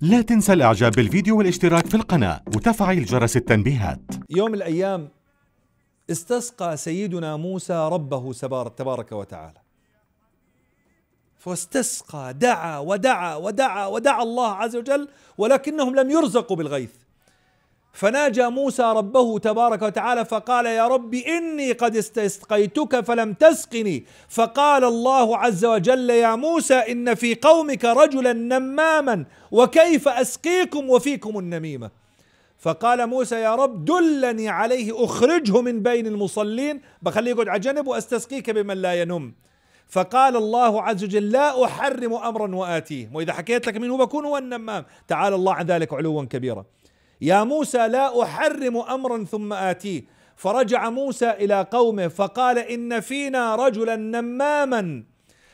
لا تنسى الاعجاب بالفيديو والاشتراك في القناة وتفعيل جرس التنبيهات يوم الأيام استسقى سيدنا موسى ربه تبارك وتعالى فاستسقى دعا ودعا ودعا ودعا الله عز وجل ولكنهم لم يرزقوا بالغيث فناجى موسى ربه تبارك وتعالى فقال يا رب إني قد استسقيتك فلم تسقني فقال الله عز وجل يا موسى إن في قومك رجلا نماما وكيف أسقيكم وفيكم النميمة فقال موسى يا رب دلني عليه أخرجه من بين المصلين بخليه يقعد على جنب وأستسقيك بمن لا ينم فقال الله عز وجل لا أحرم أمرا وآتيه وإذا حكيت لك من هو بكون هو النمام تعالى الله عن ذلك علوا كبيرا يا موسى لا أحرم أمرا ثم آتيه فرجع موسى إلى قومه فقال إن فينا رجلا نماما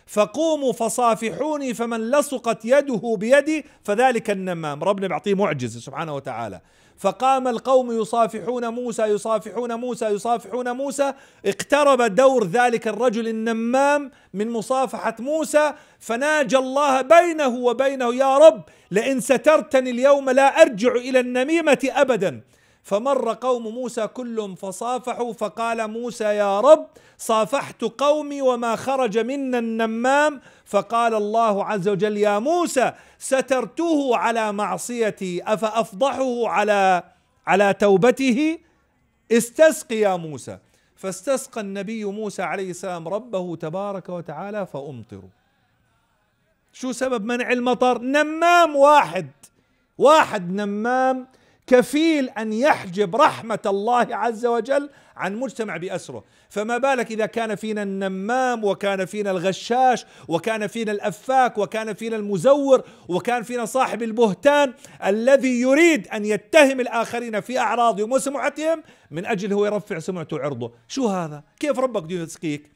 فقوموا فصافحوني فمن لصقت يده بيدي فذلك النمام ربنا بيعطيه معجزة سبحانه وتعالى فقام القوم يصافحون موسى يصافحون موسى يصافحون موسى اقترب دور ذلك الرجل النمام من مصافحة موسى فناجى الله بينه وبينه يا رب لئن سترتني اليوم لا أرجع إلى النميمة أبدا فمر قوم موسى كلهم فصافحوا فقال موسى يا رب صافحت قومي وما خرج منا النمام فقال الله عز وجل يا موسى سترته على معصيتي افافضحه على على توبته استسقي يا موسى فاستسقى النبي موسى عليه السلام ربه تبارك وتعالى فامطروا شو سبب منع المطر نمام واحد واحد نمام كفيل ان يحجب رحمه الله عز وجل عن مجتمع باسره، فما بالك اذا كان فينا النمام وكان فينا الغشاش وكان فينا الافاك وكان فينا المزور وكان فينا صاحب البهتان الذي يريد ان يتهم الاخرين في اعراضهم وسمعتهم من اجل هو يرفع سمعته وعرضه، شو هذا؟ كيف ربك يسقيك؟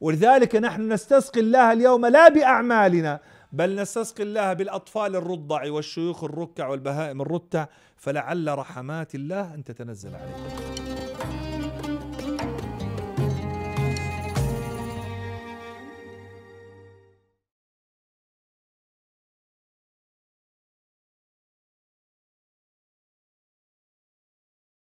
ولذلك نحن نستسقي الله اليوم لا باعمالنا بل نستسقي الله بالأطفال الرضع والشيوخ الركع والبهائم الرتع فلعل رحمات الله أن تتنزل عليكم